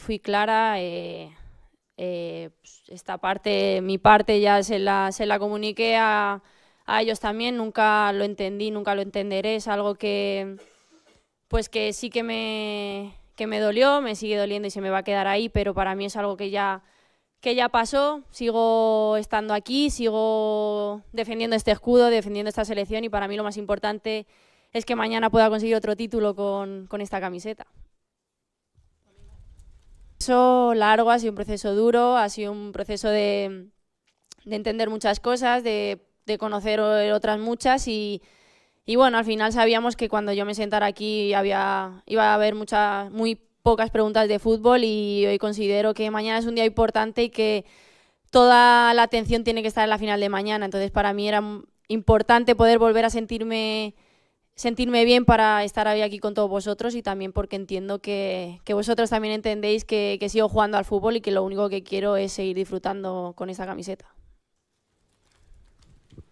fui clara. Eh, eh, pues, esta parte, mi parte ya se la, se la comuniqué a, ellos también, nunca lo entendí, nunca lo entenderé, es algo que pues que sí que me, que me dolió, me sigue doliendo y se me va a quedar ahí, pero para mí es algo que ya, que ya pasó, sigo estando aquí, sigo defendiendo este escudo, defendiendo esta selección y para mí lo más importante es que mañana pueda conseguir otro título con esta camiseta largo, ha sido un proceso duro, ha sido un proceso de, entender muchas cosas, de, conocer eh, otras muchas y, bueno, al final sabíamos que cuando yo me sentara aquí había, iba a haber muchas, muy pocas preguntas de fútbol y hoy considero que mañana es un día importante y que toda la atención tiene que estar en la final de mañana. Entonces para mí era importante poder volver a sentirme sentirme bien para estar hoy aquí con todos vosotros y también porque entiendo que, vosotras vosotros también entendéis que, sigo jugando al fútbol y que lo único que quiero es seguir disfrutando con esa camiseta.